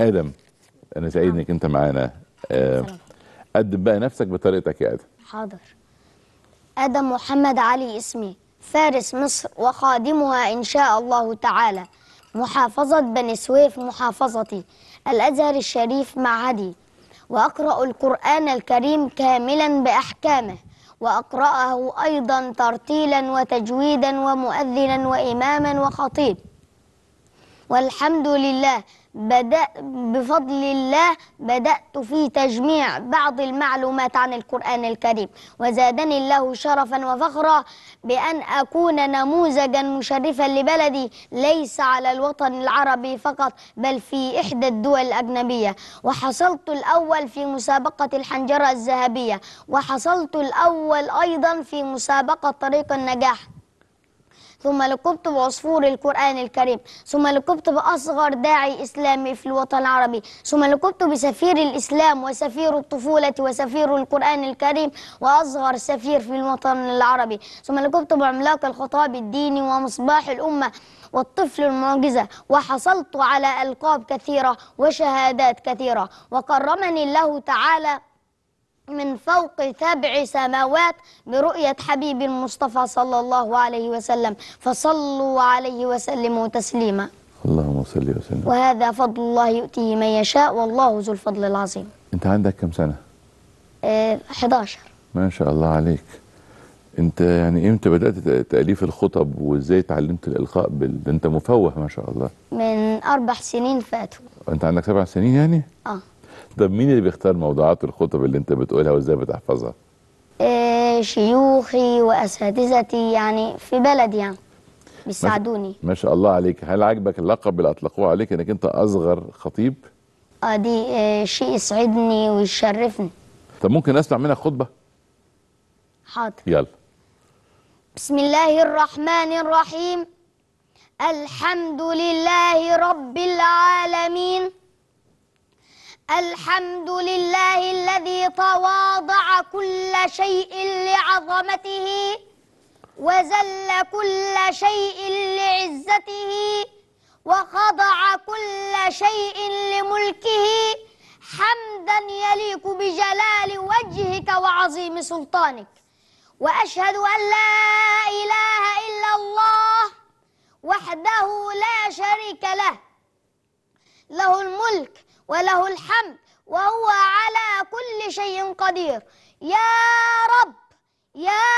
ادم انا سعيد نعم. انك انت معانا قدم آه، بقى نفسك بطريقتك يا ادم حاضر ادم محمد علي اسمي فارس مصر وخادمها ان شاء الله تعالى محافظة بني سويف محافظتي الازهر الشريف معهدي واقرا القران الكريم كاملا باحكامه واقراه ايضا ترتيلا وتجويدا ومؤذنا واماما وخطيب والحمد لله بدأ بفضل الله بدأت في تجميع بعض المعلومات عن القرآن الكريم وزادني الله شرفا وفخرا بأن أكون نموذجا مشرفا لبلدي ليس على الوطن العربي فقط بل في إحدى الدول الأجنبية وحصلت الأول في مسابقة الحنجرة الذهبية وحصلت الأول أيضا في مسابقة طريق النجاح ثم لقبت بعصفور القرآن الكريم ثم لقبت بأصغر داعي إسلامي في الوطن العربي ثم لقبت بسفير الإسلام وسفير الطفولة وسفير القرآن الكريم وأصغر سفير في الوطن العربي ثم لقبت بعملاق الخطاب الديني ومصباح الأمة والطفل المعجزة وحصلت على ألقاب كثيرة وشهادات كثيرة وكرمني الله تعالى من فوق سبع سماوات برؤية حبيب المصطفى صلى الله عليه وسلم فصلوا عليه وسلموا تسليما اللهم صل وسلم وهذا فضل الله يؤتيه من يشاء والله ذو الفضل العظيم انت عندك كم سنة؟ اه 11 ما شاء الله عليك انت يعني امتى بدأت تأليف الخطب وازاي اتعلمت الإلقاء بال... انت مفوه ما شاء الله من أربع سنين فاتوا انت عندك سبع سنين يعني؟ اه طب مين اللي بيختار موضوعات الخطب اللي انت بتقولها وازاي بتحفظها آه، شيوخي واساتذتي يعني في بلدي يعني بيساعدوني ما شاء الله عليك هل عجبك اللقب اللي اطلقوه عليك انك انت اصغر خطيب اه دي آه، شيء يسعدني ويشرفني طب ممكن اسمع منك خطبه حاضر يلا بسم الله الرحمن الرحيم الحمد لله رب العالمين الحمد لله الذي تواضع كل شيء لعظمته وزل كل شيء لعزته وخضع كل شيء لملكه حمدا يليق بجلال وجهك وعظيم سلطانك وأشهد أن لا إله إلا الله وحده لا شريك له له الملك وله الحمد وهو على كل شيء قدير يا رب يا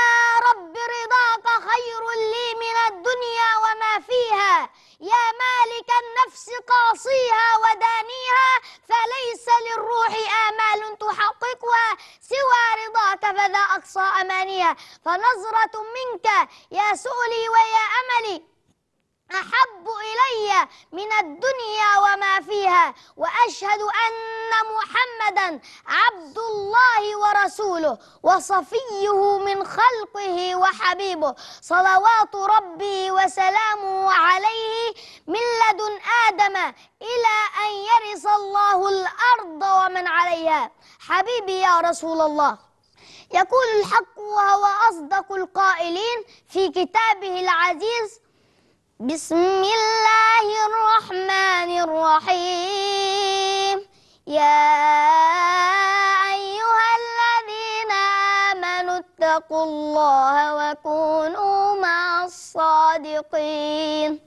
رب رضاك خير لي من الدنيا وما فيها يا مالك النفس قاصيها ودانيها فليس للروح آمال تحققها سوى رضاك فذا أقصى أمانيها فنظرة منك يا سؤلي ويا أملي أحب إلي أشهد أن محمدا عبد الله ورسوله وصفيه من خلقه وحبيبه صلوات ربي وسلامه عليه من لدن آدم إلى أن يرث الله الأرض ومن عليها حبيبي يا رسول الله يقول الحق وهو أصدق القائلين في كتابه العزيز بسم الله الرحمن الرحيم يا أيها الذين آمنوا اتقوا الله وكونوا مع الصادقين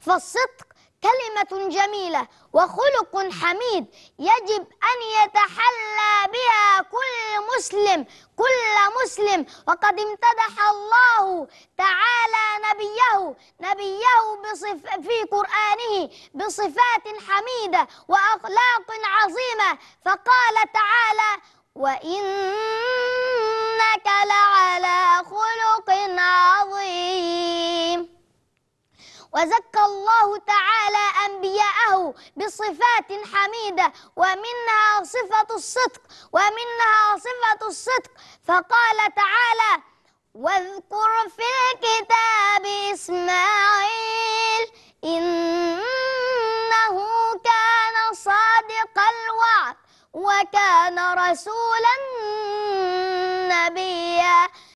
فالصدق كلمة جميلة وخلق حميد يجب أن يتحلى بها كل مسلم كل مسلم وقد امتدح الله تعالى نبيه نبيه بصف في قرآنه بصفات حميدة وأخلاق عظيمة فقال تعالى وإنك لعظيم وزكى الله تعالى أنبياءه بصفات حميدة ومنها صفة الصدق ومنها صفة الصدق فقال تعالى واذكر في الكتاب إسماعيل إنه كان صادق الوعد وكان رسولا نبيا